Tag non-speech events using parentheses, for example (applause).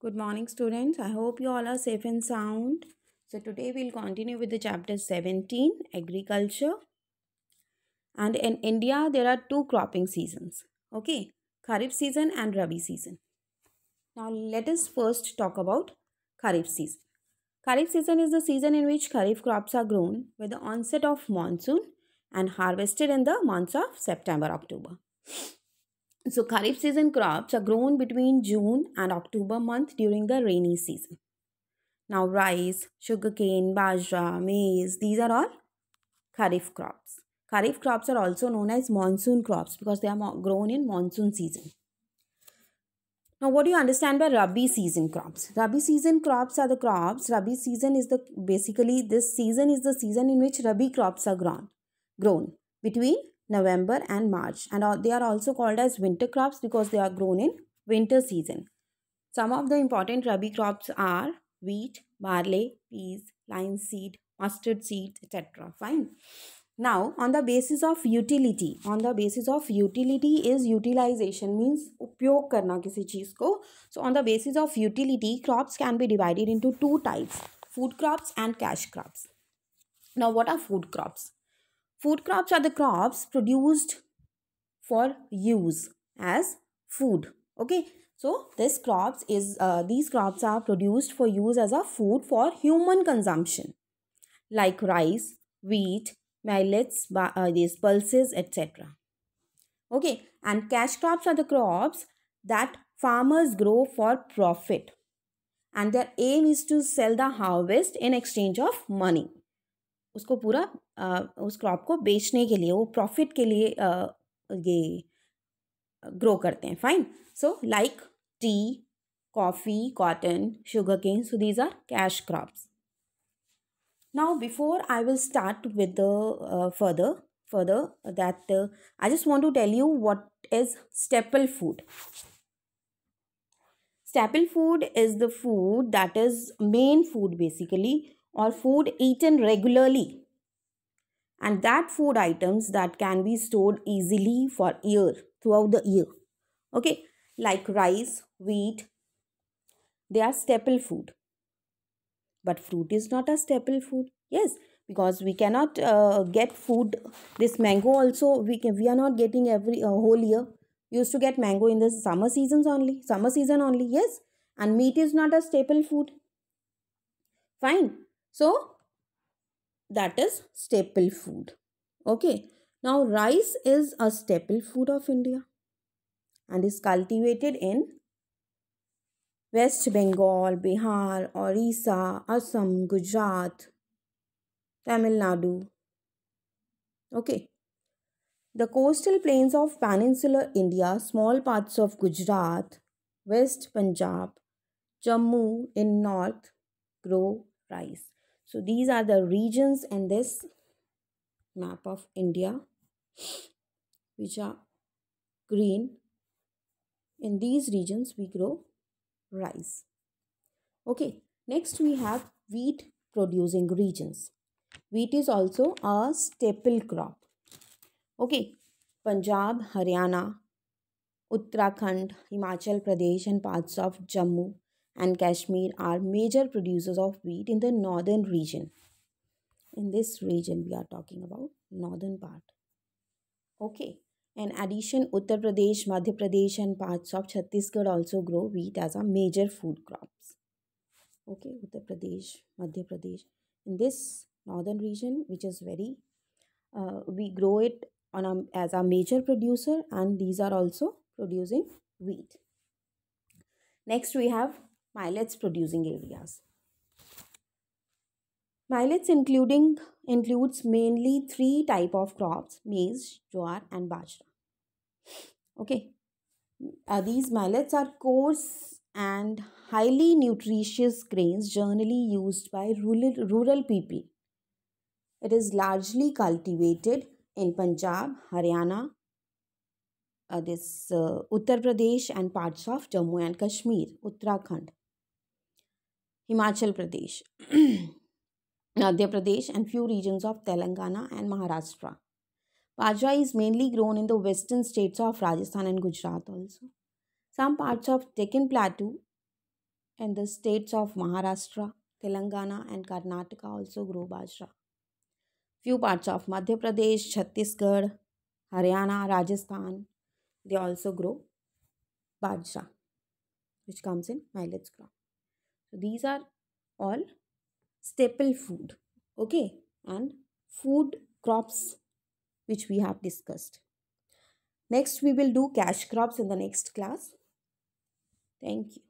Good morning students. I hope you all are safe and sound. So today we'll continue with the chapter 17 agriculture. And in India there are two cropping seasons. Okay. Kharif season and Rabi season. Now let us first talk about Kharif season. Kharif season is the season in which Kharif crops are grown with the onset of monsoon and harvested in the months of September October. So Kharif season crops are grown between June and October month during the rainy season. Now rice, sugarcane, bajra, maize, these are all Kharif crops. Kharif crops are also known as monsoon crops because they are grown in monsoon season. Now, what do you understand by Rabi season crops? Rabi season crops are the crops. Rabi season is the basically this season is the season in which Rabi crops are grown. Grown between November and March and they are also called as winter crops because they are grown in winter season. Some of the important Rabi crops are wheat, barley, peas, lime seed, mustard seed, etc. Fine. Now, on the basis of utility, on the basis of utility is utilization means उपयोग karna kisi cheez ko. So, on the basis of utility, crops can be divided into two types, food crops and cash crops. Now, what are food crops? Food crops are the crops produced for use as food. Okay, so this crops is uh, these crops are produced for use as a food for human consumption, like rice, wheat, millets, uh, these pulses, etc. Okay, and cash crops are the crops that farmers grow for profit, and their aim is to sell the harvest in exchange of money. उसको पूरा उस crop को बेचने के लिए वो profit के लिए ये ग्रो करते हैं fine so like tea coffee cotton sugar cane so these are cash crops now before I will start with further further that I just want to tell you what is staple food staple food is the food that is main food basically or food eaten regularly and that food items that can be stored easily for year throughout the year okay like rice wheat they are staple food but fruit is not a staple food yes because we cannot uh, get food this mango also we can we are not getting every uh, whole year used to get mango in the summer seasons only summer season only yes and meat is not a staple food fine so that is staple food. Okay. Now rice is a staple food of India and is cultivated in West Bengal, Bihar, Orissa, Assam, Gujarat, Tamil Nadu. Okay. The coastal plains of peninsular India, small parts of Gujarat, West Punjab, Jammu in north grow rice. So these are the regions and this map of India which are green. In these regions we grow rice. Okay, next we have wheat producing regions. Wheat is also a staple crop. Okay, Punjab, Haryana, Uttarakhand, Himachal Pradesh and parts of Jammu and Kashmir are major producers of wheat in the northern region. In this region, we are talking about northern part. Okay. In addition, Uttar Pradesh, Madhya Pradesh, and parts of Chhattisgarh also grow wheat as a major food crops. Okay, Uttar Pradesh, Madhya Pradesh. In this northern region, which is very, uh, we grow it on a, as a major producer, and these are also producing wheat. Next, we have millets producing areas. Millets including includes mainly three type of crops maize, jowar and bajra. Okay. Uh, these millets are coarse and highly nutritious grains generally used by rural, rural people. It is largely cultivated in Punjab, Haryana, uh, this uh, Uttar Pradesh and parts of Jammu and Kashmir, Uttarakhand. Himachal Pradesh, (clears throat) Madhya Pradesh, and few regions of Telangana and Maharashtra. Bajra is mainly grown in the western states of Rajasthan and Gujarat also. Some parts of Deccan Plateau and the states of Maharashtra, Telangana, and Karnataka also grow Bajra. Few parts of Madhya Pradesh, Chhattisgarh, Haryana, Rajasthan, they also grow Bajra, which comes in millet crop. So these are all staple food. Okay. And food crops which we have discussed. Next we will do cash crops in the next class. Thank you.